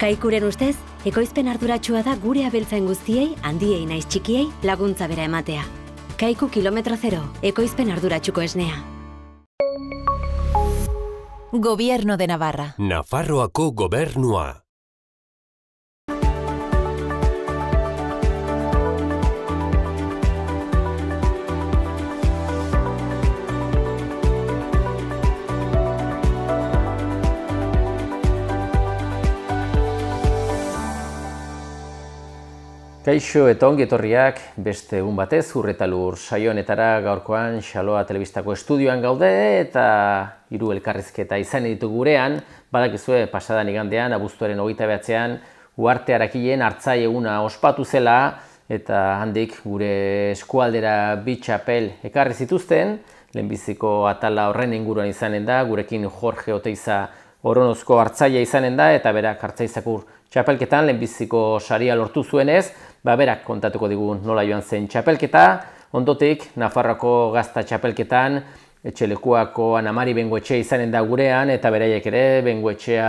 Kaikuren ustez, ekoizpen arduratsua da gure abeltzen guztiei, handiei naiz txikiei, laguntza bera ematea. Kaiku kilometro zero, ekoizpen arduratsuko esnea. Gobierno de Navarra. Nafarroako gobernua. Kaixo eta ongi etorriak beste egun batez urreta lur gaurkoan Xaloa Telebistako estudioan gaude eta hiru elkarrizketa izan ditu gurean badakizue pasadan igandean abuztuaren hogeita ean uarte arakileen hartzai eguna ospatu zela eta handik gure eskualdera bi chapel ekarri zituzten lehenbiziko atala horren inguruan izanen da gurekin Jorge Oteiza Oronozko hartzaia izanen da eta berak hartzaizakur Txapelketan lehenbiziko saria lortu zuenez, ba, berak kontatuko digu nola joan zen txapelketa, ondotik, Nafarroko gazta txapelketan, etxelekuako anamari bengoetxea izanen da gurean, eta beraiek ere bengoetxea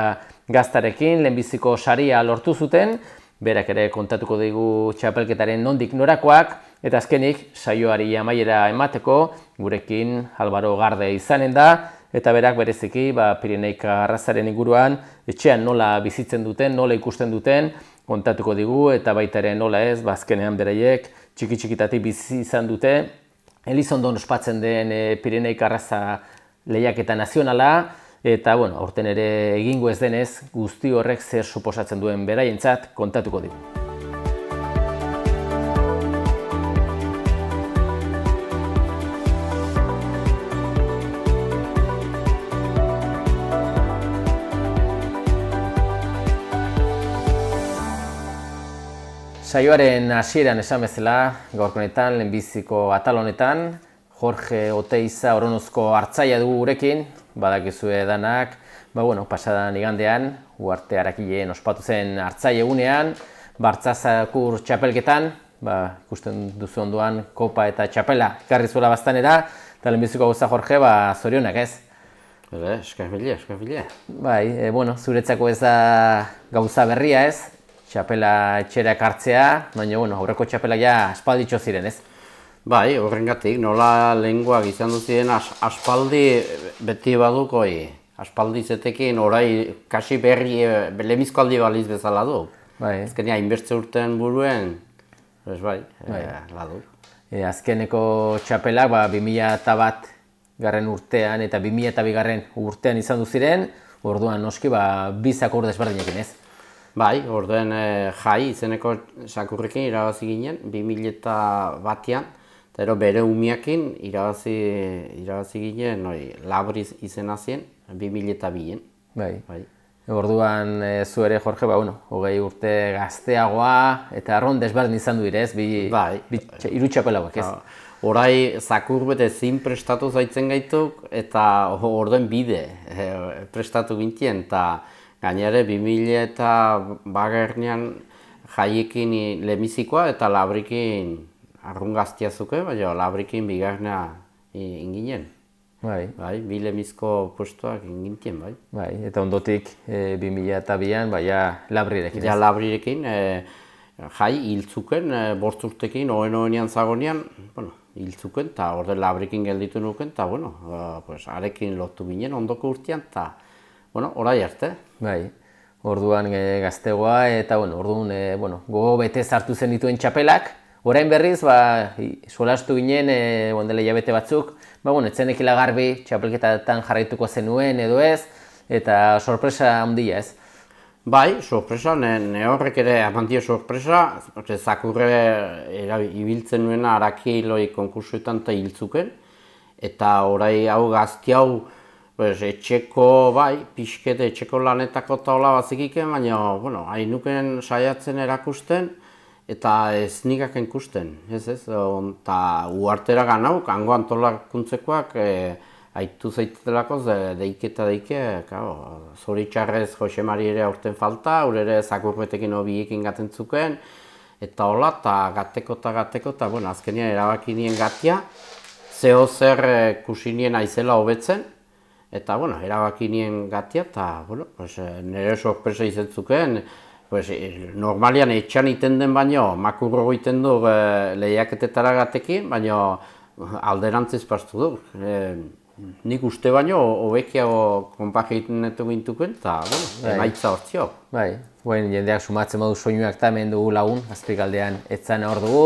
gaztarekin, lehenbiziko saria lortu zuten, berak ere kontatuko digu txapelketaren nondik norakoak, eta azkenik, saioari amaiera emateko, gurekin Albaro Garde izanen da, eta berak bereziki, ba, Pirineika arrazaren inguruan, etxean nola bizitzen duten, nola ikusten duten, kontatuko digu eta baita ere nola ez, bazkenean ba, beraiek txiki txikitati bizi izan dute. Elizondon ospatzen den e, Pirenei Karraza nazionala, eta bueno, orten ere egingo ez denez guzti horrek zer suposatzen duen beraientzat kontatuko digu. Saioaren hasieran esan bezala, gaurko honetan, lehenbiziko atal honetan, Jorge Oteiza Oronozko hartzaia dugu gurekin, badakizue danak, ba bueno, pasadan igandean, uarte harakileen ospatu zen hartzaile egunean, bartzazakur txapelketan, ba, ikusten duzu ondoan, kopa eta txapela, garri zuela bastanera, eta lehenbiziko gauza Jorge, ba, zorionak ez? Ere, eskaz bila, Bai, e, bueno, zuretzako ez da gauza berria ez, txapela etxera ekartzea, baina bueno, aurreko txapela ja aspalditxo ziren, ez? Bai, horrengatik, nola lenguak izan duziren as, aspaldi beti baduko, e, aspaldi zetekin orai kasi berri e, aldi baliz bezala du. Bai. Ezkenia, inbertze urtean buruen, ez bai, e, bai. E, E, azkeneko txapelak, ba, 2000 eta bat garren urtean eta 2000 eta bigarren urtean izan duziren, orduan noski, ba, bizak urdez berdinekin, ez? Bai, orduen eh, jai izeneko sakurrekin irabazi ginen, 2000 eta batian, eta bere umiakin irabazi, irabazi ginen, noi, labriz izena zien, 2000 eta Bai. bai. Orduan, e, zu ere, Jorge, ba, bueno, hogei urte gazteagoa, eta arron desberdin izan du ere, ez, bi, bai. ez? Ba, orai, zakur bete zin prestatu zaitzen gaituk, eta orduen bide eh, prestatu gintien, eta... Gainare, 2000 eta bagernean jaiekin lemizikoa eta labrikin arrungaztia zuke, baina labrikin bigarnea inginen. Bai. Bai, bi lemizko postuak ingintien, bai. Bai, eta ondotik e, 2000 eta bian, bai, ja labrirekin. Ja labrirekin, e, jai hiltzuken, e, bortzurtekin, oen oenian zagonian, bueno, hiltzuken, eta orde labrikin gelditu nuken, eta bueno, e, pues, arekin lotu ginen ondoko urtean, eta bueno, orai arte. Bai. Orduan e, gaztegoa eta bueno, orduan eh, bueno, gogo bete hartu zen dituen chapelak. Orain berriz ba solastu ginen e, eh, ondela jabete batzuk, ba bueno, etzenekin lagarbi jarraituko zenuen edo ez eta sorpresa handia, ez. Bai, sorpresa ne, ne horrek ere amandio sorpresa, zakurre era ibiltzen nuena arakiloi konkursuetan ta hiltzuken eta orai hau gazti hau pues, etxeko bai, pixkete etxeko lanetako taula bazikiken, baina bueno, hainuken saiatzen erakusten, eta ez nikak enkusten, ez ez, eta uartera ganauk, hango antolakuntzekoak e, eh, haitu zaitetelako ze, deike eta deike, zori txarrez Jose Mari ere aurten falta, urere zakurbetekin hobi ekin gaten zuken, eta hola, eta gateko eta gateko, eta bueno, azkenean erabakinien gatia, zehoz zer eh, kusinien aizela hobetzen, Eta, bueno, erabaki nien gatia, eta, bueno, pues, nire sorpresa izan zuken, pues, normalian etxan iten den baino, makurro goiten du e, lehiaketetara gatekin, baino alderantziz pastu du. Eh, nik uste baino, hobekiago konpagiten netu gintuken, eta, bueno, bai. emaitza hortzio. Bai, bueno, jendeak sumatzen modu soinuak eta hemen dugu lagun, azpikaldean etzan hor dugu,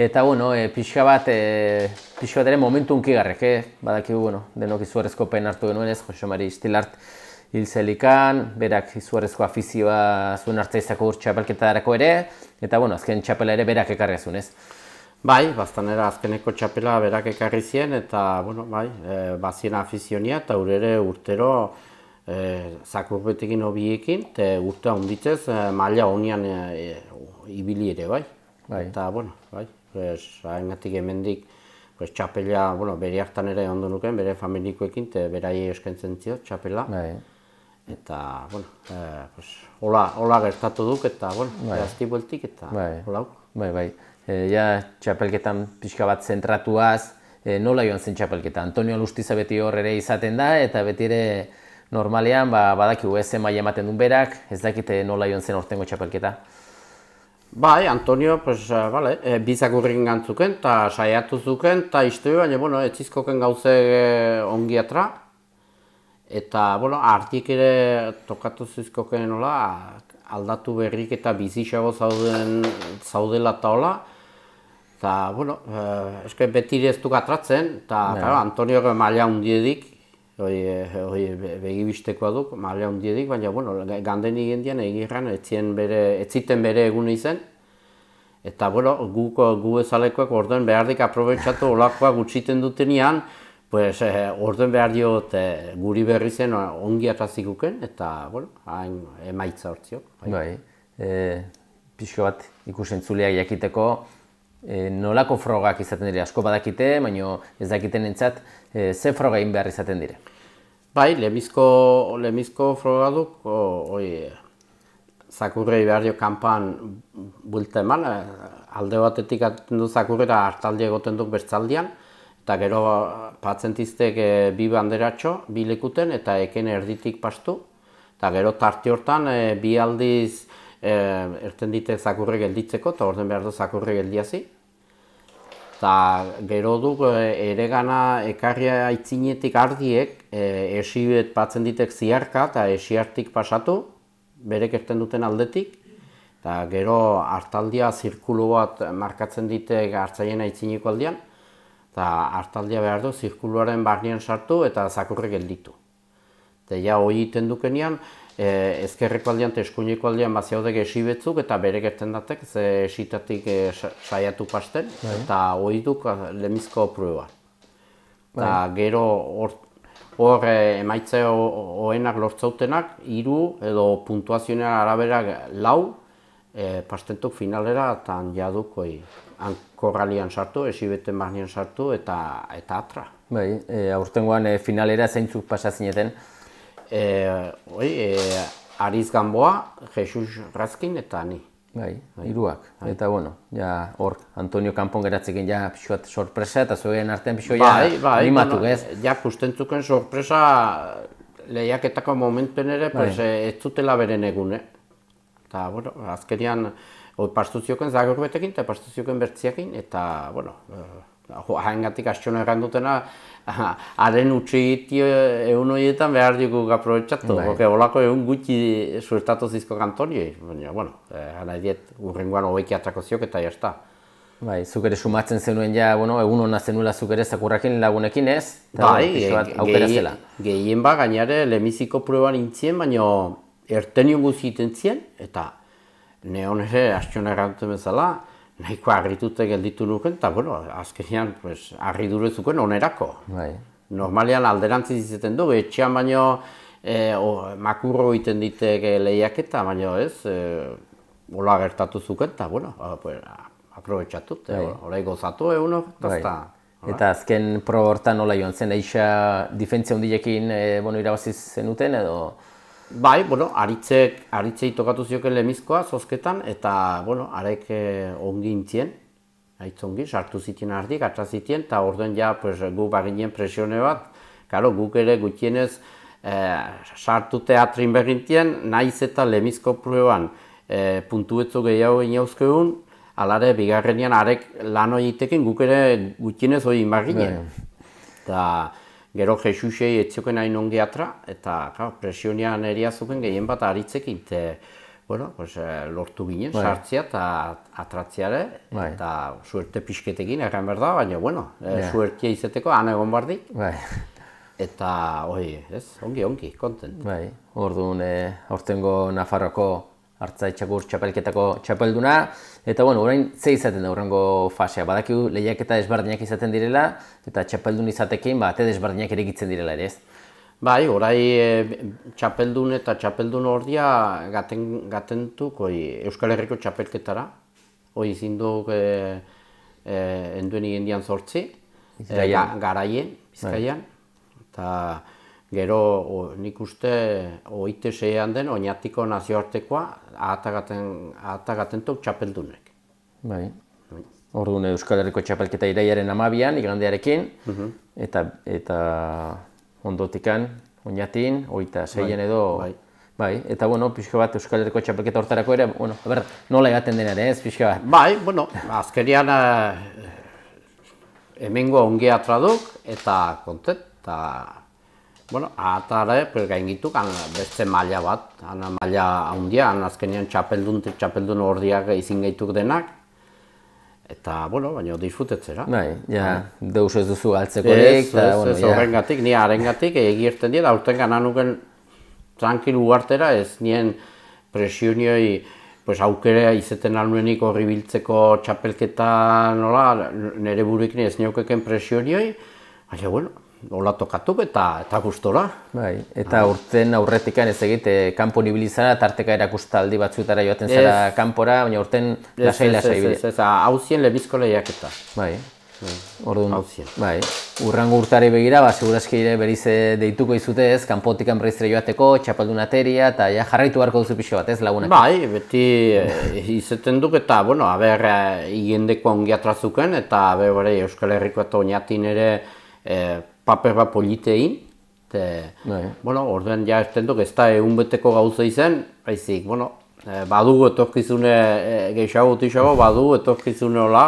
Eta, bueno, e, pixka bat, e, pixka bat ere momentu unki eh? Badaki, bueno, denok izuarezko pein hartu genuen ez, Jose Mari Stilart hil zelikan, berak izuarezko afizioa zuen izako ur txapelketa darako ere, eta, bueno, azken txapela ere berak ekarri azun, ez? Bai, bastanera azkeneko txapela berak ekarri zien, eta, bueno, bai, e, bazien afizionia, eta urere urtero e, hobiekin, eta urtea honditez, e, maila honian ibili ere, bai? Bai. Eta, bueno, bai, pues, haengatik emendik pues, txapela, bueno, bere hartan ere ondo nuken, bere familikoekin, te berai euskentzen zio, txapela. Bai. Eta, bueno, eh, pues, hola, hola gertatu duk eta, bueno, bai. erazti bueltik eta bai. hola. Bai, bai. E, ja, txapelketan pixka bat zentratuaz, e, nola joan zen txapelketa? Antonio Lustiza beti hor ere izaten da eta beti ere normalean ba, badakigu ez zen maia ematen duen berak, ez dakite eh, nola joan zen ortengo txapelketa? Bai, Antonio, pues, eh, vale, e, gantzuken, eta saiatu zuken, eta izte baina, bueno, etzizkoken gauze eh, ongi Eta, bueno, artik ere tokatu zizkoken hola, aldatu berrik eta bizixago zauden, zaudela eta hola. Eta, bueno, eske beti ez duk atratzen, eta, Antonio Antonio maila hundiedik, hori, hori begibistekoa duk, male handiedik, baina, bueno, gandeni igendian egirran, etzien bere, etziten bere egun izen, eta, bueno, guko, gu ezalekoak orduen behardik aprobetxatu olakoa gutxiten dutenean, pues, eh, behar diot eh, guri berri zen ongi atazikuken, eta, bueno, hain emaitza hortziok. Bai, bai e, eh, pixko bat ikusentzuleak jakiteko, e, nolako frogak izaten dire asko badakite, baina ez dakiten entzat, e, ze froga behar izaten dire? Bai, lemizko, lemizko froga duk, oi, zakurrei behar jo kanpan bulte eman, eh, alde batetik du zakurrera hartaldi egoten duk bertzaldian, eta gero pazientistek eh, bi banderatxo, bi lekuten, eta eken erditik pastu, eta gero tarti hortan bi aldiz e, erten dite zakurre gelditzeko, eta orden behar du zakurre geldiazi, Ta gero duk e, ere gana ekarria aitzinetik ardiek, e, esi ditek ziarka eta esi pasatu, berek erten duten aldetik. Ta gero hartaldia zirkulu bat markatzen ditek hartzaien aitziniko aldean. Ta hartaldia behar du zirkuluaren barnean sartu eta zakurrek gelditu. Eta ja hori iten dukenean, E, ezkerreko aldean eta eskuineko aldean bat betzuk eta bere gertzen datek ze esitatik e, saiatu pasten bai. eta hori duk lemizko prueba. Eta bai. gero hor, hor eh, emaitze lortzautenak, hiru edo puntuazionean arabera lau eh, pastentuk finalera eta jaduko korralian sartu, esi beten sartu eta, eta atra. Bai, e, aurten e, finalera zeintzuk pasatzen eten e, eh, oi, e, eh, Ariz Gamboa, Jesus Razkin eta ni. Bai, bai, hiruak. Bai. Eta bueno, ja hor Antonio Campon geratzekin ja pixuat sorpresa eta zuen artean pixu ja bai, bai, animatu, ez? Ja kustentzuken sorpresa lehiaketako momentu ere, pues, bai. Eh, ez zutela beren egun, eh? Eta, bueno, azkerian, hoi pastuzioken zagorbetekin eta pastuzioken bertziakin, eta, bueno, hain gati kastxona egan dutena, haren utxe egiti egun horietan behar dugu aprobetsatu bai. holako egun gutxi zuertatu zizko kantoni, baina, bueno, gana eh, diet, urrenguan hobeki ziok eta jazta. Bai, zuk ere sumatzen zenuen ja, bueno, egun hona zenuela zuk ere zakurrakin lagunekin, ez? Ta bai, gehien ba, gainare, lemiziko prueban intzien, baina ertenion guzti egiten zien, eta neon ere, astxona errantzen bezala, nahikoa agritute gelditu lukeen, eta, bueno, azkenean, pues, arri onerako. Bai. Normalean alderantzi izaten du, etxean baino, e, eh, makurro egiten ditek lehiak baino ez, e, eh, bola gertatu zuken, eta, bueno, ba, pues, aprobetsatu, bai. gozatu egun Bai. Eta azken pro hortan nola joan zen, eixa difentzia hundilekin e, eh, bueno, irabazi zenuten edo? Bai, bueno, aritzek, aritzei tokatu zioke lemizkoa zozketan eta, bueno, arek eh, ongi intzien, aitz sartu zitien ardik, atra zitien, eta orduen ja, pues, gu presione bat, karo, guk ere gutienez eh, sartu teatrin bergintien naiz eta lemizko pruean eh, puntuetzu gehiago inauzko alare, bigarrenian arek lan hori guk ere gutienez hori inbaginen. Bai. Eta, Gero Jesusei etzioken hain ongi atra, eta ka, presionian eriazuken gehien bat aritzekin, te, bueno, pues, eh, lortu ginen, bai. sartzea eta atratziare, bai. eta suerte pixketekin, behar da baina, bueno, yeah. suertia izeteko, egon bardi. Bai. Eta, oi, ez, ongi, ongi, kontent. Bai, orduan, e, eh, ortengo Nafarroko hartza etxakur txapelketako txapelduna. Eta bueno, orain ze izaten da urrengo fasea. Badakigu eta desberdinak izaten direla eta txapeldun izatekin ba ate desberdinak eregitzen direla ere, ez? Bai, orai e, txapeldun eta txapeldun ordia gaten gatentuko Euskal Herriko txapelketara. hori izin du e, e, enduen igendian zortzi, garaien, bai. bizkaian. Eta... Gero o, nik uste oite zeian den oinatiko nazioartekoa ahatagaten, ahatagaten tok txapeldunek. Bai. bai. Orduan Euskal Herriko txapelketa iraiaren amabian, igandearekin, uh eta, eta ondotikan, oinatin, oita zeien bai, edo... Bai. Bai, eta bueno, pixko bat Euskal Herriko txapelketa hortarako ere, bueno, ber, nola egaten dena ere, ez pixka bat? Bai, bueno, azkerian eh, hemengo ongi traduk eta kontet, eta Bueno, atare, eh, pues gain kan beste maila bat, ana maila handia, ana azkenean txapeldun, txapeldun ordiak izin denak. Eta, bueno, baina disfrutetzera. Bai, ja, eh? deus ez duzu galtzeko Ez, ez, bueno, ez, ez, ez, ni haren gatik, egirten dira, aurten gana nuken tranquilu ez nien presionioi pues, aukere izeten alunenik horri biltzeko txapelketa nola, nere burik ez neukeken presionioi, baina, bueno, hola tokatu eta eta gustora. Bai, eta ah. urten aurretikan ez egite kanpo nibilizara, tarteka erakustaldi batzuetara joaten zara kanpora, baina urten lasai lasai bide. Ez, ez, ez, hauzien lebizko lehiaketa. Bai. bai. Orduan, hauzien. Bai. Urrango urtari begira, ba segurazki ere beriz eh, deituko izute, ez? Kanpotik an joateko, chapaldun ateria eta ja jarraitu beharko duzu pixo bat, ez? Lagunak. Bai, beti eh, izeten eta bueno, a ber eh, ongi atrazuken eta ber Euskal Herriko eta Oñatin ere eh, paper bat politein, eta, bai. bueno, orduan ja ez tendok ez da egun beteko gauza izan, baizik, bueno, e, eh, badu etorkizune e, eh, geixago, tixago, badu etorkizune hola,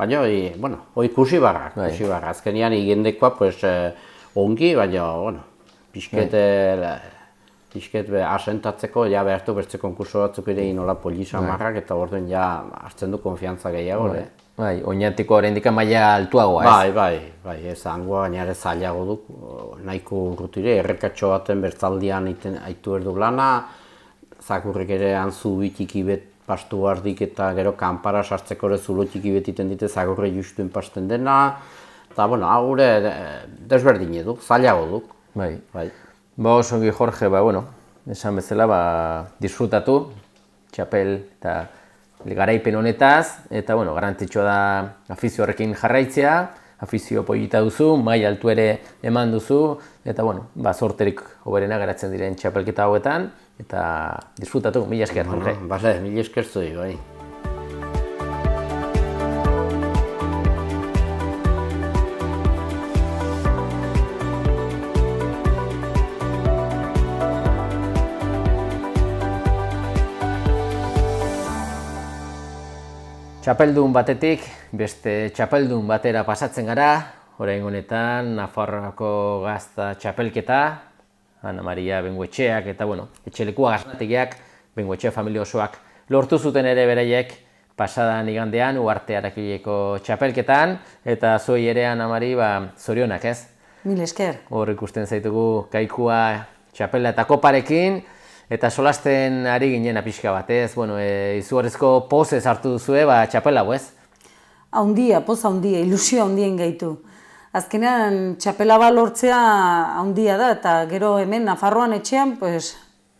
baina, e, bueno, hori kusi barra, Dai. kusi barra, azkenean igendekoa, pues, e, ongi, baina, bueno, pixkete, bai pixket be, asentatzeko, ja behartu bertze konkurso batzuk ere inola polisa bai. eta orduen ja hartzen du konfiantza gehiago, bai. eh? Bai, oinatiko horrein maila altuagoa, ez? Bai, bai, bai, ez, angoa gainare zailago duk, nahiko urrutire, errekatxo baten bertzaldian iten, aitu erdu lana, zakurrek ere antzu bitiki bet pastu ardik eta gero kanpara sartzeko ere zulo txiki betiten dite zagorre justuen pasten dena eta bueno, haure eh, desberdin eduk, zailago duk bai. bai. Ba, oso ongi, Jorge, ba, bueno, esan bezala, ba, disfrutatu, txapel eta garaipen honetaz, eta, bueno, garantitxoa da afizio horrekin jarraitzea, afizio polita duzu, mai altu ere eman duzu, eta, bueno, ba, sorterik oberena garatzen diren txapelketa hauetan, eta disfrutatu, mila esker, bueno, Jorge. Ba, mila esker bai. Txapeldun batetik, beste txapeldun batera pasatzen gara, orain honetan Nafarroako gazta txapelketa, Ana Maria Benguetxeak eta, bueno, etxelekua gaznategiak, Benguetxea familia osoak lortu zuten ere bereiek pasadan igandean, uarte harakileko txapelketan, eta zoi ere Ana Mari, ba, zorionak ez? Mil esker. Hor ikusten zaitugu kaikua txapela eta koparekin, eta solasten ari ginen apixka batez, bueno, e, izugarrizko pozez hartu duzue, ba, txapela hau ez? Haundia, poz haundia, ilusio haundien gaitu. Azkenean, txapela lortzea haundia da, eta gero hemen, Nafarroan etxean, pues,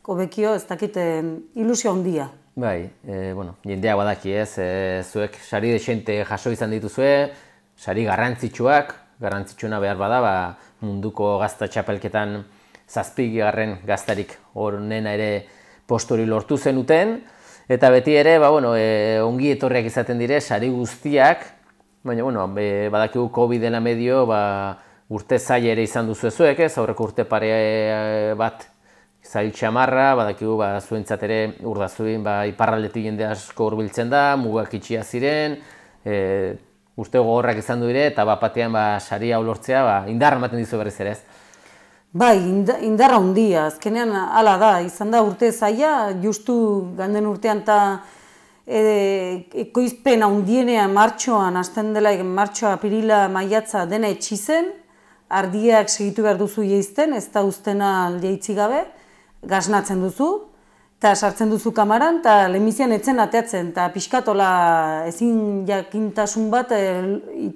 kobekio ez dakiten ilusio haundia. Bai, e, bueno, jendea badaki ez, e, zuek sari desente jaso izan dituzue, sari garrantzitsuak, garrantzitsuna behar bada, ba, munduko gazta txapelketan zazpigarren gaztarik hor nena ere postori lortu zenuten, eta beti ere, ba, bueno, e, ongi etorriak izaten dire, sari guztiak, baina, bueno, badakigu COVID-ena medio, ba, urte zaila ere izan duzu ezuek, ez, aurreko urte pare e, bat zail txamarra, badakigu, ba, zuentzat ere urdazuin, ba, iparraldeti jende asko urbiltzen da, mugak itxia ziren, e, urte gogorrak izan du dire, eta bat batean, ba, sari hau lortzea, ba, indarra ematen dizu berriz ere, ez. Bai, indarra hundia, azkenean ala da, izan da urte zaia, justu ganden urtean eta e, ekoizpen hundienean martxoan, azten dela egen martxoa, apirila, maiatza dena etxi zen, ardiak segitu behar duzu jeizten, ez da ustena aldeitzi gabe, gaznatzen duzu, eta sartzen duzu kamaran, eta lemizian etzen ateatzen, eta pixkatola ezin jakintasun bat, e,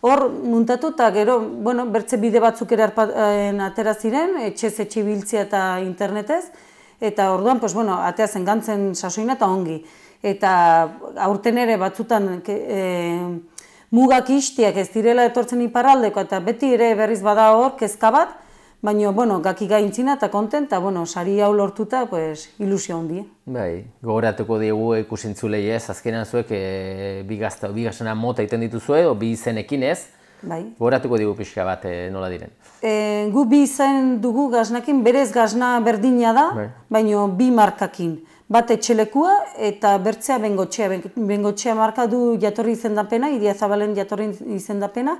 Hor, muntatu eta gero, bueno, bertze bide batzuk ere eh, atera ziren, etxez, biltzia eta internetez, eta orduan, pues, bueno, atea zen gantzen sasoina eta ongi. Eta aurten ere batzutan e, mugak istiak ez direla etortzen iparraldeko, eta beti ere berriz bada hor, kezka bat, Baina, bueno, gaki gaintzina eta kontenta, bueno, sari hau lortuta, pues, ilusio handi. Bai, gogoratuko dugu ikusintzulei ez, azkenan zuek e, eh, bigazta, mota iten dituzue, o bi izenekin ez, bai. gogoratuko dugu pixka bat eh, nola diren. E, gu bi izen dugu gaznakin, berez gazna berdina da, bai. baino bi markakin. Bat etxelekua eta bertzea bengotxea, bengotxea marka du jatorri izendapena, idia zabalen jatorri izendapena,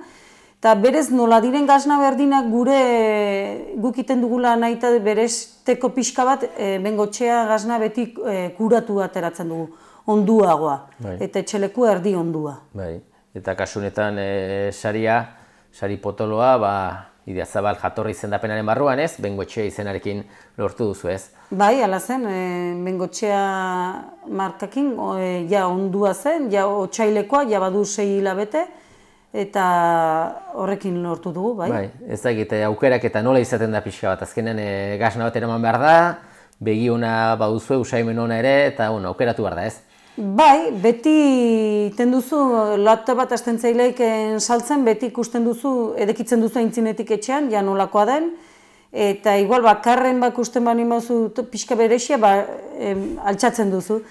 Eta berez nola diren gazna berdinak gure gukiten dugula nahi eta teko pixka bat e, eh, bengotxea gazna beti e, kuratu ateratzen dugu, onduagoa, bai. eta etxeleku erdi ondua. Bai. Eta kasunetan e, eh, saria, sari potoloa, ba, zabal jatorri izendapenaren barruan ez, bengotxea izenarekin lortu duzu ez? Bai, ala zen, e, bengotxea markakin, ja ondua zen, ja otxailekoa, ja badu sei hilabete, eta horrekin lortu dugu, bai. Bai, ez eh, aukerak eta nola izaten da pixka bat, azkenen e, eh, gasna bat eraman behar da, hona baduzue, usaimen ona ere, eta bueno, aukeratu behar da, ez? Bai, beti iten duzu, lata bat asten saltzen, beti ikusten duzu, edekitzen duzu aintzinetik etxean, ja nolakoa den, eta igual bakarren bakusten bani mazu pixka berexia, ba, em, duzu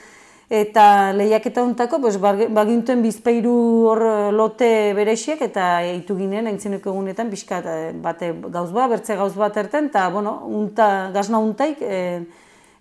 eta lehiaketa honetako pues, bagintuen bizpeiru hor eh, lote beresiek eta eitu ginen aintzineko egunetan bizka eh, bate gauz bat, bertze gauz bat erten eta bueno, unta, gazna untaik e,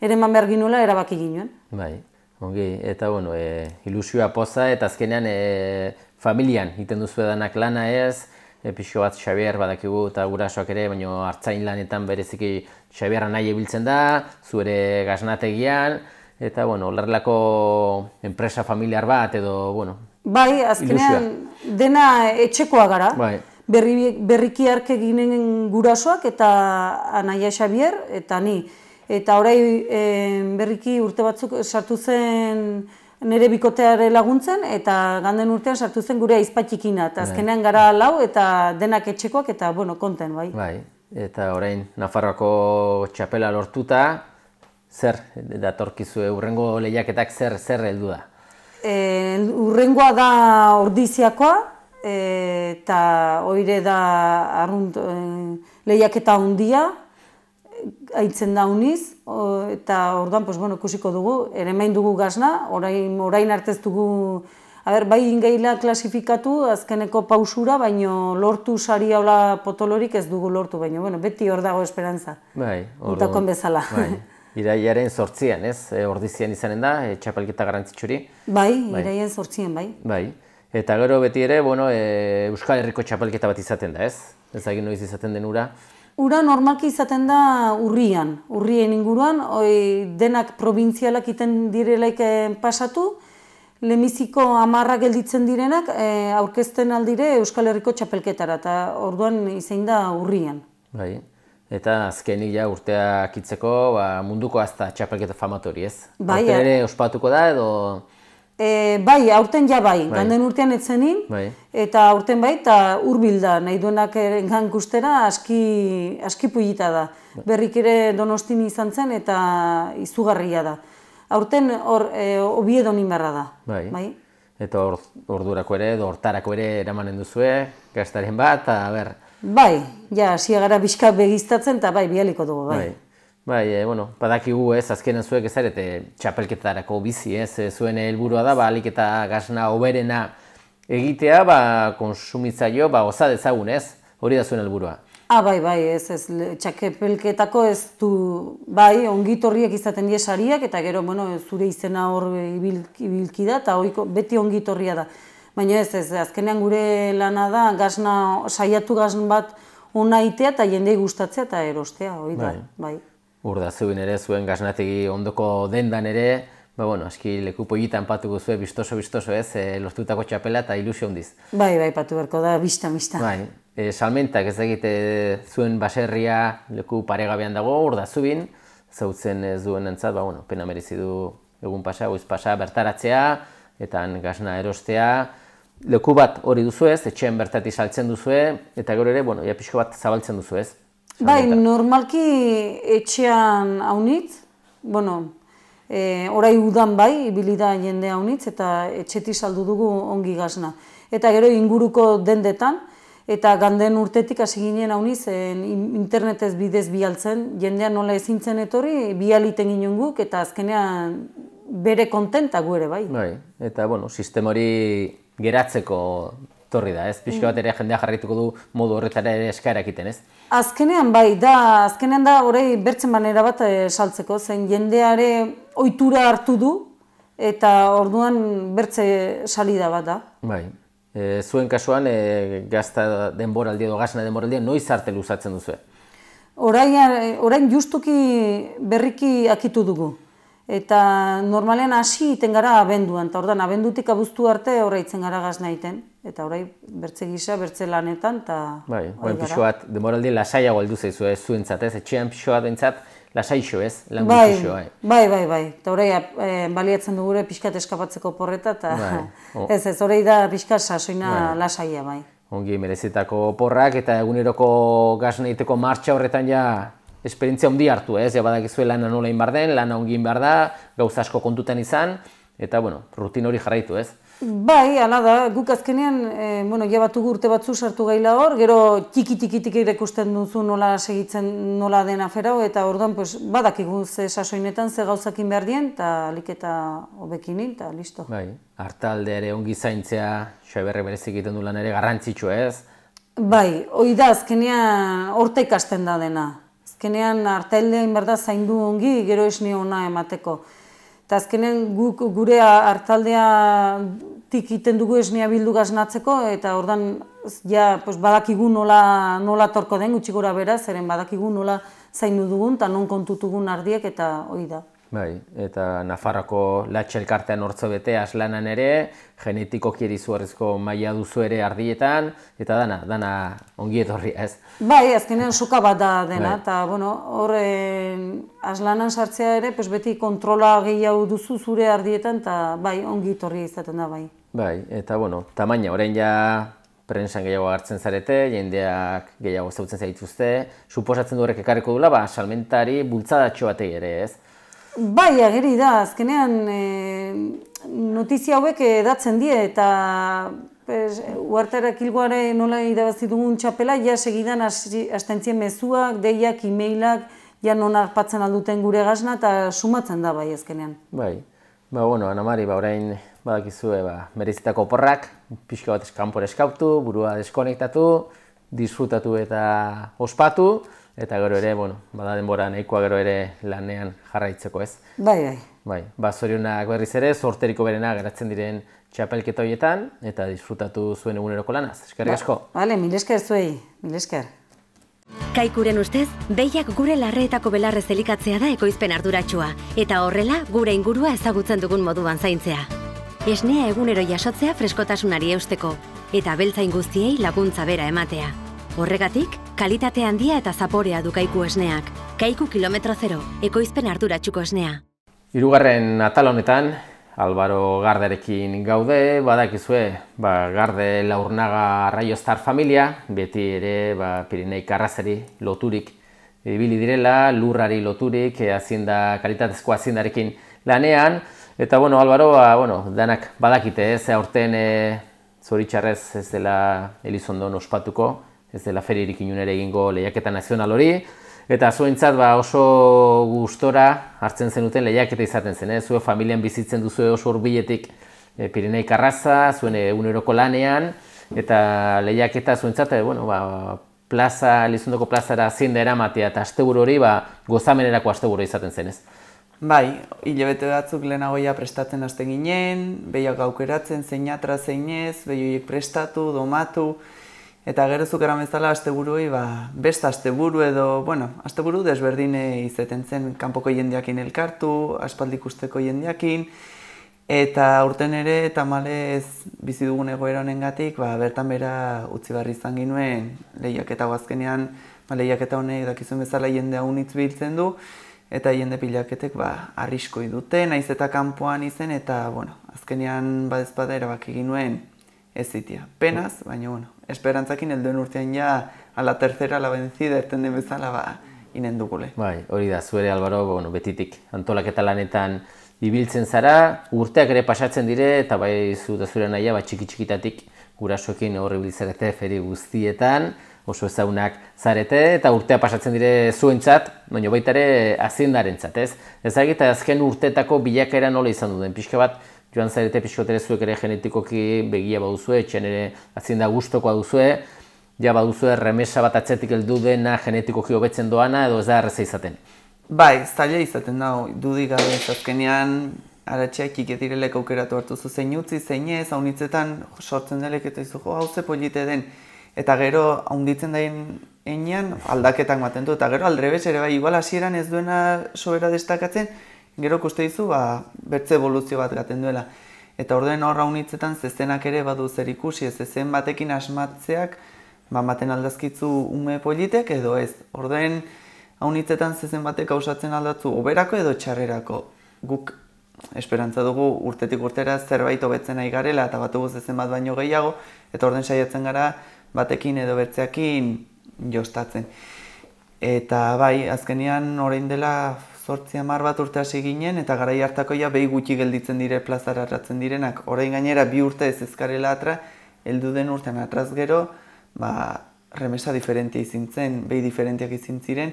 ere man behar erabaki ginen. Bai, ongi, eta bueno, e, ilusioa poza eta azkenean e, familian egiten duzu edanak lana ez, e, pixko bat Xabier badakigu eta gurasoak ere, baina hartzain lanetan bereziki Xabierra nahi ebiltzen da, zure ere gaznategian, eta bueno, larrelako enpresa familiar bat edo, bueno, Bai, azkenean dena etxekoa gara. Bai. Berri, berriki arke ginen gurasoak eta Anaia Xabier eta ni. Eta orai e, berriki urte batzuk sartu zen nire bikoteare laguntzen eta ganden urtean sartu zen gure aizpatxikina. Eta bai. azkenean gara lau eta denak etxekoak eta bueno, konten, bai. Bai, eta orain Nafarroako txapela lortuta, zer datorkizu urrengo lehiaketak zer zer heldu da? E, urrengoa da ordiziakoa e, eta oire da arrunt, e, lehiaketa handia aitzen da uniz eta orduan pues bueno ikusiko dugu eremain dugu gasna orain orain artez dugu a ber, bai ingeila klasifikatu azkeneko pausura baino lortu sari potolorik ez dugu lortu baino bueno beti hor dago esperantza bai hor bezala bai. Iraiaren sortzian, ez? E, ordizian izanen da, e, txapelketa garantzitsuri. Bai, bai, sortzien, sortzian, bai. Bai. Eta gero beti ere, bueno, e, Euskal Herriko txapelketa bat izaten da, ez? Ez egin noiz izaten den ura. Ura normalki izaten da urrian, urrien inguruan, oi, denak provintzialak iten direlaik eh, pasatu, lemiziko amarra gelditzen direnak e, aurkezten aldire Euskal Herriko txapelketara, eta orduan izain da urrian. Bai, Eta azkenik ja urteak itzeko ba, munduko azta txapaketa famatori ez? Bai, ere ospatuko da edo... E, bai, aurten ja bai, bai. ganden urtean etzenin, bai. eta aurten bai, eta urbil da, nahi duenak engan kustera, aski, aski da. Bai. Berrik ere donostin izan zen, eta izugarria da. Aurten hor, e, obie berra da. Bai. bai. Eta hor, ordurako ere, edo hortarako ere eramanen duzue, gastaren bat, eta ber, Bai, ja, hasia gara bizka begiztatzen, eta bai, bialiko dugu, bai. bai. Bai, e, bueno, badakigu ez, azkenen zuek ez zarete txapelketarako bizi, ez, eh, zuen helburua da, ba, eta gazna oberena egitea, ba, konsumitza jo, ba, oza dezagun, ez, hori da zuen helburua. Ah, bai, bai, ez, ez, txakepelketako ez du, bai, ongitorriak izaten diesariak eta gero, bueno, zure izena hor ibilki, da, eta beti ongitorria da. Baina ez, ez, azkenean gure lana da, gazna, saiatu gazn bat ona itea eta jende gustatzea eta erostea, hori da, bai. bai. Urda, zuen ere, zuen gaznategi ondoko dendan ere, ba, bueno, aski leku pollita enpatuko zuen, bistoso, bistoso ez, e, lortutako txapela eta ilusio handiz. Bai, bai, patu berko da, bista, bista. Bai, e, salmentak ez egite zuen baserria leku paregabean dago, urda, zubin, zautzen ez duen entzat, ba, bueno, pena merezi du egun pasa, goiz pasa, bertaratzea, eta gazna erostea, leku bat hori duzu ez, etxean bertati saltzen duzu eta gero ere, bueno, pixko bat zabaltzen duzu ez. bai, normalki etxean haunitz, bueno, e, orai udan bai, ibili da jende haunitz, eta etxeti saldu dugu ongi gazna. Eta gero inguruko dendetan, eta ganden urtetik hasi ginen hauniz, internetez bidez bialtzen, jendean nola ezintzen etorri, bialiten ginen guk, eta azkenean bere kontenta gu ere bai. Bai, eta bueno, sistema hori geratzeko torri da, ez? pixko bat mm. ere jendea jarraituko du modu horretara ere eskaera egiten, ez? Azkenean bai, da, azkenean da horrei bertzen manera bat e, saltzeko, zen jendeare ohitura hartu du eta orduan bertze salida bat da. Bai. E, zuen kasuan e, gazta denboraldi edo gasna denboraldia noiz arte luzatzen duzu? Orain, orain justuki berriki akitu dugu. Eta normalean hasi iten gara abenduan, eta ordan abendutik abuztu arte horre itzen gara gaz iten. Eta orai bertze gisa, bertze lanetan, eta... Bai, bueno, pixoat, demoraldi lasaiago aldu zeizu ez zuen zat, ez? Etxean pixoat entzat lasaixo ez, lan bai, eh. bai, Bai, bai, eta orai e, baliatzen dugure pixkat eskapatzeko porreta, eta bai, ez ez, orai da pixkat sasoina bai. lasaia, bai. Hongi merezitako porrak eta eguneroko gaz nahiteko martxa horretan ja esperientzia handi hartu, ez, ja badakizue lana nola egin den, lana ongin behar da, gauza asko kontutan izan, eta, bueno, rutin hori jarraitu, ez? Bai, ala da, guk azkenean, e, bueno, ja bat urte batzu sartu gaila hor, gero tiki-tiki-tiki ere duzu nola segitzen nola den afera, eta orduan, pues, badak ze sasoinetan ze gauzakin behar dien, eta alik eta obekin eta listo. Bai, hartalde ere ongi zaintzea, xoa berre berezik egiten du lan ere garrantzitsua ez? Bai, hori da, azkenean, orte ikasten da dena azkenean artaldean berda zaindu ongi gero esne ona emateko. Eta azkenean guk gure artaldea tik iten dugu esnea bildu gaznatzeko eta ordan ja, pues, badakigu nola, nola torko den gutxi gora beraz, zeren badakigu nola zaindu dugun eta non kontutugun ardiek eta hori da. Bai, eta Nafarroko Latxelkartean hortzo bete aslanan ere, genetiko kieri zuarrezko maila duzu ere ardietan, eta dana, dana ongi etorria, ez? Bai, azkenean suka bat da dena, bai. eta bai. bueno, hor aslanan sartzea ere, pues beti kontrola gehiago duzu zure ardietan, eta bai, ongi etorri izaten da, bai. Bai, eta bueno, tamaina, orain ja prensan gehiago hartzen zarete, jendeak gehiago zautzen zaituzte, suposatzen du horrek ekarriko dula, ba, salmentari bultzadatxo batei ere, ez? Bai, ageri da, azkenean e, notizia hauek edatzen die eta pues, uartara kilguare nola idabazi dugun txapela, ja segidan astentzien mezuak, deiak, e-mailak, ja non arpatzen alduten gure gazna eta sumatzen da bai, azkenean. Bai, ba, bueno, Anamari, ba, orain badakizue, eh, ba, merezitako porrak, pixko bat eskampor eskautu, burua deskonektatu, disfrutatu eta ospatu, Eta gero ere, bueno, bada denbora nahikoa gero ere lanean jarraitzeko, ez? Bai, bai. Bai, ba zorionak berriz ere sorteriko berena geratzen diren txapelketa hoietan eta disfrutatu zuen eguneroko lanaz. Eskerrik ba, asko. Ba, vale, milesker zuei, milesker. Kaikuren ustez, behiak gure larreetako belarre zelikatzea da ekoizpen arduratsua eta horrela gure ingurua ezagutzen dugun moduan zaintzea. Esnea egunero jasotzea freskotasunari eusteko eta beltzain guztiei laguntza bera ematea. Horregatik, kalitate handia eta zaporea du kaiku esneak. Kaiku kilometro zero, ekoizpen arduratxuko esnea. Hirugarren atal honetan, Albaro Garderekin gaude, badakizue, ba, Garde Laurnaga Arraio Star Familia, beti ere ba, Pirinei Karrazeri loturik ibili direla, lurrari loturik, e, azinda, kalitatezko azindarekin lanean, eta bueno, Albaro, ba, bueno, danak badakite, ez, aurten e, zoritxarrez ez dela Elizondon ospatuko, ez dela feririk egingo lehiaketa nazional hori, eta zuentzat ba, oso gustora hartzen zenuten lehiaketa izaten zen, eh? zue familian bizitzen duzu oso urbiletik e, eh, Karraza, zuen eguneroko eh, lanean, eta lehiaketa zuentzat, e, bueno, ba, plaza, plazara zinda da eramatea, eta asteburu hori ba, gozamenerako asteburu izaten zen, ez? Bai, bete batzuk lehenagoia prestatzen hasten ginen, behiak aukeratzen, zeinatra zeinez, behiak prestatu, domatu, Eta gerozuk eramezala asteburuei, ba, beste asteburu edo, bueno, asteburu desberdine izeten zen kanpoko jendeekin elkartu, aspaldi ikusteko jendeekin eta urten ere eta male ez bizi dugun egoera honengatik, ba, bertan bera utzi barri izan ginuen leiaketa azkenean, ba, leiaketa honek dakizuen bezala jendea unitz biltzen du eta jende pilaketek ba, arriskoi dute, naiz eta kanpoan izen eta, bueno, azkenean badezpada erabaki ginuen ez zitia. Penaz, baina bueno, esperantzakin elduen urtean ja ala tercera la vencida esten den bezala ba inen dugule. Bai, hori da, zuere albaro, bueno, betitik antolaketa lanetan ibiltzen zara, urteak ere pasatzen dire, eta bai zu da zure nahia, bat txiki txikitatik gurasoekin horri bilizarete feri guztietan, oso ezagunak zarete, eta urtea pasatzen dire zuentzat, baina baita ere azindaren ez? Ezagita azken urteetako bilakera nola izan duen, pixka bat, joan zarete pixkotere zuek ere genetikoki begia baduzue, etxen ere atzien da guztokoa duzue, ja baduzue remesa bat atzetik eldu dena genetikoki hobetzen doana edo ez da erreza izaten. Bai, ez izaten da, dudik gabe ez azkenean aratxeak ikietirelek aukeratu hartu zu zein utzi, zein ez, haunitzetan sortzen delek eta izu jo hau den, eta gero haunditzen daien Enean aldaketak maten du eta gero aldrebez ere bai igual hasieran ez duena sobera destakatzen gero koste dizu, ba, bertze evoluzio bat gaten duela. Eta orden horra unitzetan zezenak ere badu zer ikusi, ez zezen batekin asmatzeak, ba, maten aldazkitzu ume politek edo ez. Orden unitzetan zezen batek hausatzen aldatzu oberako edo txarrerako. Guk esperantza dugu urtetik urtera zerbait hobetzen nahi garela eta bat dugu zezen bat baino gehiago eta orden saiatzen gara batekin edo bertzeakin jostatzen. Eta bai, azkenean orain dela zortzia mar bat urte hasi ginen, eta garai hartakoia ja behi gutxi gelditzen dire plazara ratzen direnak. orain gainera bi urte ez ezkarela atra, eldu den urtean atraz gero, ba, remesa diferentia izin zen, behi diferentiak izin ziren.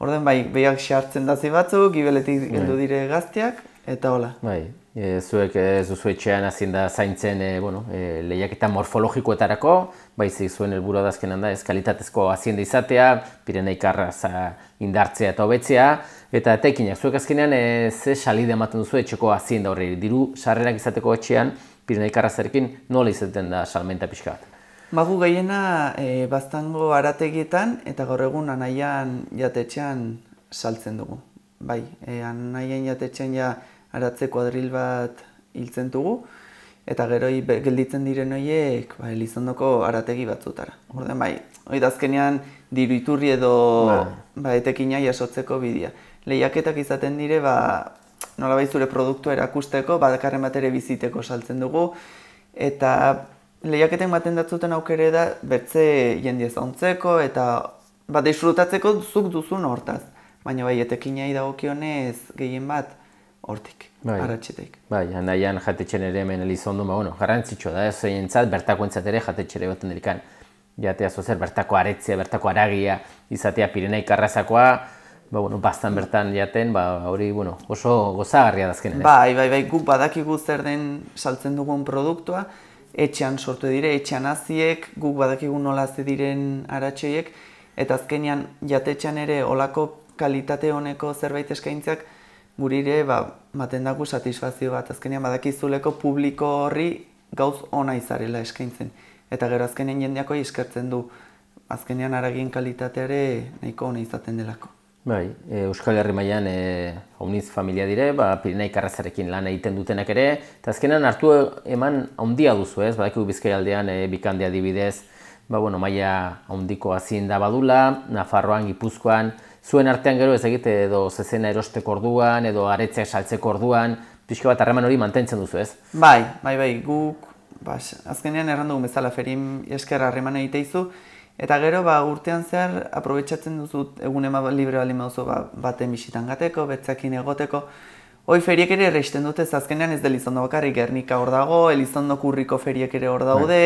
Orden bai, behiak xartzen dazi batzuk, gibeletik bai. eldu dire gaztiak eta hola. Bai, e, zuek e, ez duzu etxean hazin da zaintzen e, bueno, e, lehiak eta morfologikoetarako, bai zuen helburua dazkenan da, ez kalitatezko da izatea, pirenaikarra za indartzea eta hobetzea, eta tekinak, zuek azkenean e, ze salide ematen duzu etxeko hazin da horri, diru sarrerak izateko etxean, pireneikarra zerekin nola izaten da salmenta pixka bat. Magu gehiena e, baztango arategietan eta gaur egun anaian jatetxean saltzen dugu bai, e, eh, anaien jatetxen ja aratze kuadril bat hiltzen dugu, eta gero gelditzen diren horiek ba, elizondoko arategi batzutara. Orden bai, hori da azkenean diru iturri edo ba. ba etekina jasotzeko bidea. Lehiaketak izaten dire, ba, nola bai zure produktua erakusteko, badakarren bat ere biziteko saltzen dugu, eta lehiaketen baten datzuten aukere da, bertze jendia zauntzeko, eta ba, disfrutatzeko zuk duzun hortaz baina bai, etekinai dagokionez gehien bat, hortik, bai. arratxetek. Bai, handaian jatetxen ere hemen elizondu, ba, bueno, garrantzitsua da, ez egin bertako entzat ere jatetxere goten delikan. Jatea zozer, bertako aretzia, bertako aragia, izatea pirenaik arrazakoa, ba, bueno, bastan bertan jaten, ba, hori, bueno, oso gozagarria dazken. Ere. Bai, bai, bai, guk badakigu zer den saltzen dugun produktua, etxean sortu dire, etxean aziek, guk badakigu nola ze diren aratxeiek, eta azkenean jatetxean ere olako kalitate honeko zerbait eskaintzak guri ere ba, ematen dugu satisfazio bat. Azkenean badakizuleko publiko horri gauz ona izarela eskaintzen. Eta gero azkenean jendeako eskertzen du azkenean aragin kalitateare nahiko ona izaten delako. Bai, e, Euskal Herri mailan e, omniz familia dire, ba, Pirinei Karrazarekin lan egiten dutenak ere, eta azkenan hartu eman ondia duzu ez, badak egu bizkai aldean e, bikandea dibidez, ba, bueno, maia ondiko azien da badula, Nafarroan, Gipuzkoan, zuen artean gero ez egite edo zezena erosteko orduan, edo aretzea saltzeko orduan, pixko bat harreman hori mantentzen duzu ez? Bai, bai, bai, guk, bas, azkenean erran dugu bezala ferim esker harreman egiteizu, eta gero, ba, urtean zehar, aprobetsatzen duzu egun ema libre bali mauzu, ba, baten bisitan gateko, betzakin egoteko, Hoi feriek ere erreisten dute, azkenean ez da Elizondo bakarrik, Gernika hor dago, Elizondo kurriko feriek ere hor daude,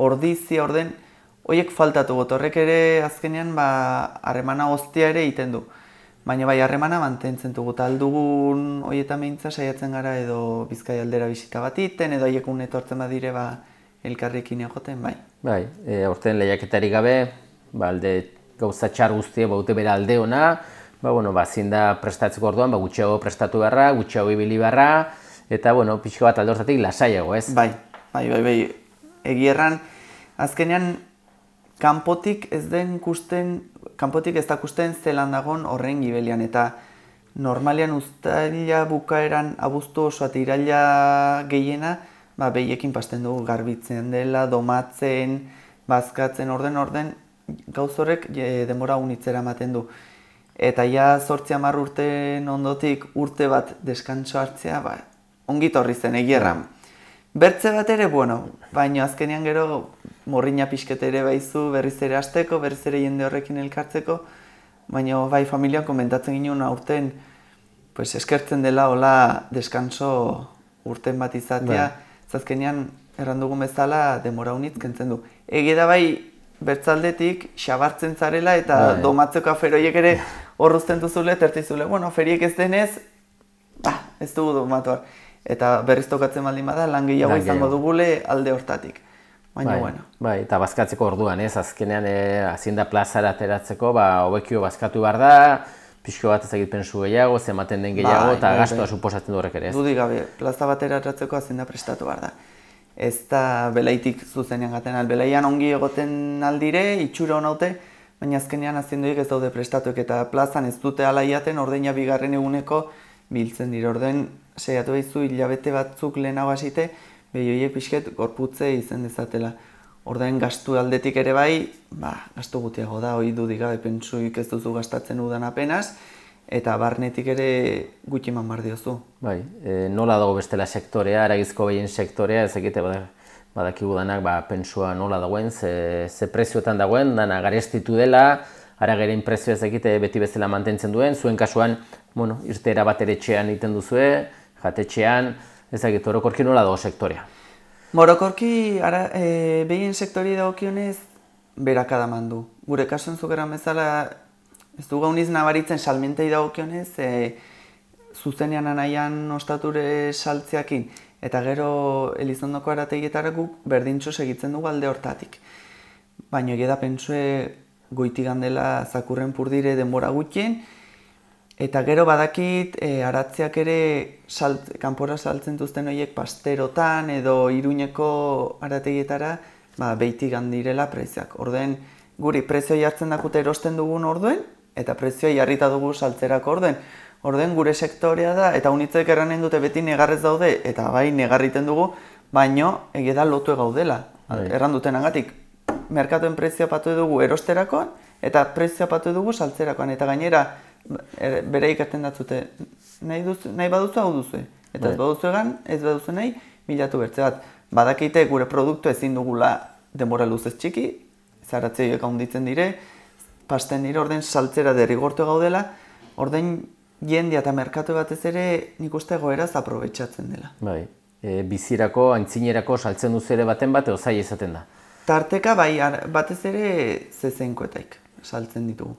hor bai. orden, horiek faltatu got. Horrek ere azkenean ba harremana hostia ere egiten du. Baina bai harremana mantentzen dugu aldugun hoieta meintza saiatzen gara edo Bizkaia aldera bisita bat iten edo haiek etortzen badire ba elkarrekin egoten bai. Bai, eh aurten leiaketari gabe, ba alde gauza txar guztie baute bera alde ona, ba bueno, ba da prestatzeko orduan, ba gutxiago prestatu beharra, gutxiago ibili beharra eta bueno, pixko bat alde lasaiago, ez? Bai, bai, bai, bai. Egierran azkenean kanpotik ez den kusten, kanpotik ez dakusten zelan dagon horren gibelian, eta normalian ustaila bukaeran abuztu oso iraila gehiena, ba, behiekin pasten dugu garbitzen dela, domatzen, bazkatzen, orden, orden, gauz horrek je, denbora unitzera ematen du. Eta ja zortzi amar urten ondotik urte bat deskantso hartzea, ba, ongit horri zen, egierran. Bertze bat ere, bueno, baina azkenean gero morriña pixkete ere baizu berriz ere hasteko, berriz ere jende horrekin elkartzeko, baina bai familia komentatzen ginen aurten pues eskertzen dela hola deskanso urten bat izatea, bai. zazkenean erran dugun bezala demora unitz kentzen du. Ege da bai bertzaldetik xabartzen zarela eta bai. domatzeko aferoiek ere horruzten duzule, tertizule, bueno, feriek ez denez, ba, ez dugu domatuar. Eta berriz tokatzen baldin bada, lan gehiago izango dugule alde hortatik baina bai, bueno. Bai, eta bazkatzeko orduan, ez, azkenean e, eh, plaza plazara ateratzeko, ba, hobekio bazkatu behar da, pixko bat ezagit pensu gehiago, zematen den gehiago, bai, eta bai, gastua bai. suposatzen horrek ere, ez? Dudik gabe, plaza batera ateratzeko azienda prestatu behar da. Ez da belaitik zuzenean gaten albelaian ongi egoten aldire, itxura honaute, baina azkenean azienduik ez daude prestatuek eta plazan ez dute alaiaten ordeina bigarren eguneko biltzen dira orden, seiatu behizu hilabete batzuk lehenago asite, behioie pixket gorputze izan dezatela. Ordain gastu aldetik ere bai, ba, gastu gutiago da, hori du diga, epentsuik ez duzu gastatzen udan apenas, eta barnetik ere gutxi eman bar diozu. Bai, e, nola dago bestela sektorea, eragizko behin sektorea, ez egite badak, badakigu danak, ba, pentsua nola dagoen, ze, ze prezioetan dagoen, dana garestitu dela, ara gere inpresio ez egite beti bezala mantentzen duen, zuen kasuan, bueno, irtera bat txean iten duzue, jatetxean, ez da orokorki nola dago sektorea? Morokorki, ara, e, eh, behin sektori daukionez, beraka da mandu. Gure kasuen zukera bezala, ez du gauniz nabaritzen salmentei daukionez, e, eh, zuzenean anaian ostature saltzeakin, eta gero Elizondoko arategietara guk berdintxo segitzen dugu alde hortatik. Baina egeda pentsue goitik handela zakurren purdire denbora gutien, Eta gero badakit, e, eh, aratziak ere salt, kanpora saltzen duzten horiek pasterotan edo iruñeko arategietara ba, behitik preziak. Orduen, guri prezio jartzen dakute erosten dugun orduen, eta prezioa jarrita dugu saltzerako orduen. Orduen, gure sektorea da, eta unitzek erranen dute beti negarrez daude, eta bai negarriten dugu, baino da lotu gaudela. Bai. Erran duten agatik, merkatuen prezioa patu dugu erosterakoan, eta prezioa patu dugu saltzerakoan, eta gainera, bere ikaten datzute, nahi, duz, nahi baduzu hau duzu. Eta ez bai. baduzu ez baduzu nahi, milatu bertze bat. Badakite gure produktu ezin dugula demora luzez txiki, zaratzea joek ahonditzen dire, pasten dire orden saltzera derrigortu gaudela, orden jendia eta merkatu batez ere nik uste goeraz aprobetsatzen dela. Bai, e, bizirako, antzinerako saltzen duzu ere baten bat ozai izaten da. Tarteka bai, batez ere zezenkoetaik saltzen ditugu.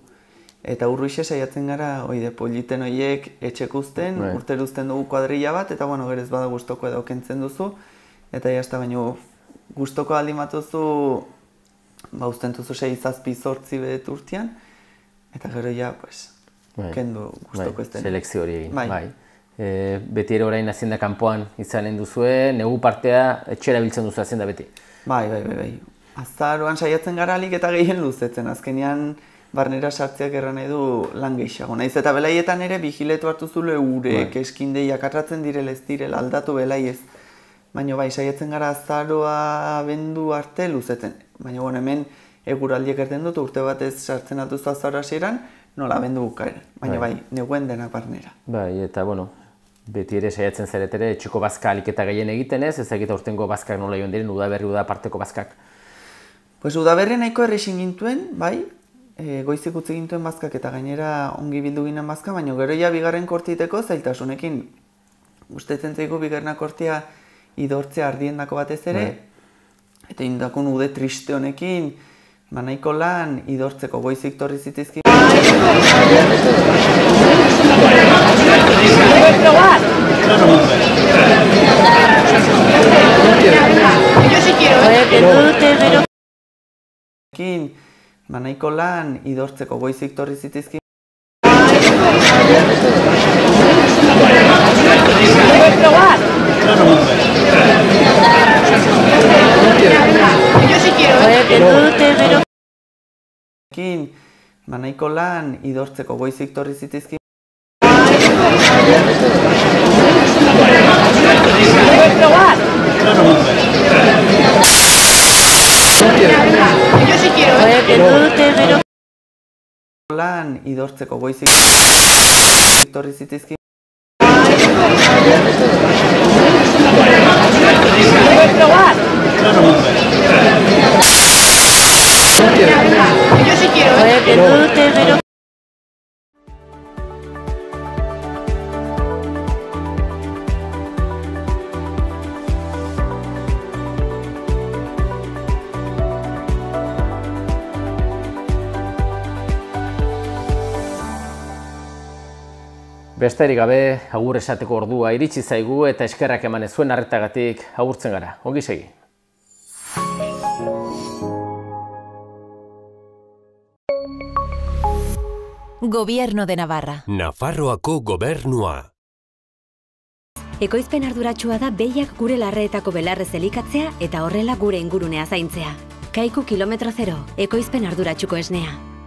Eta urruixe saiatzen gara, gara, oide, politen oiek etxek uzten, bai. urte duzten dugu kuadrilla bat, eta bueno, gero ez bada guztoko edo kentzen duzu. Eta jazta baino, guztoko aldi matuzu, ba, uzten duzu sei izazpi zortzi urtean, eta gero ja, pues, bai. kendu guztoko bai, ez Selekzio egin, bai. Eh, beti ere orain azienda kanpoan izanen duzue, negu partea etxera biltzen duzu azienda beti. Bai, bai, bai, bai. Azaroan saiatzen gara alik eta gehien luzetzen, azkenean barnera sartzeak erran nahi du lan gehiago. Naiz eta belaietan ere vigiletu hartu zule gure bai. keskindei direl ez direl, aldatu belaiez ez. Baina bai, saietzen gara azaroa bendu arte luzetzen. Baina hemen eguraldiek erten dut urte batez sartzen atuz azara ziren, nola bendu bukaren. Baina bai, bai neguen dena barnera. Bai, eta bueno, beti ere saiatzen ere etxeko bazka aliketa gehien egiten ez, ez urtenko urtengo bazkak nola joan diren, udaberri udaparteko bazkak. Pues udaberri nahiko errexin gintuen, bai, e, goizik utzi gintuen bazkak eta gainera ongi bildu ginen bazka, baina gero ja bigarren kortiteko zailtasunekin guztetzen zaigu bigarren kortia idortzea ardien batez ere, Be. Bai. eta indakun ude triste honekin, manaiko ba, lan idortzeko goizik torri zitizkin. ¿eh? Ekin, Ba nahiko lan idortzeko goizik torri zitizki. Ba nahiko lan idortzeko goizik torri zitizki. lan idortzeko goizik. Torri zitizki. Besterik gabe, agur esateko ordua iritsi zaigu eta eskerrak eman ez zuen harretagatik agurtzen gara. Ongi segi. Gobierno de Navarra. Nafarroako gobernua. Ekoizpen arduratsua da behiak gure larreetako belarrez elikatzea eta horrela gure ingurunea zaintzea. Kaiku kilometro 0, ekoizpen arduratsuko esnea.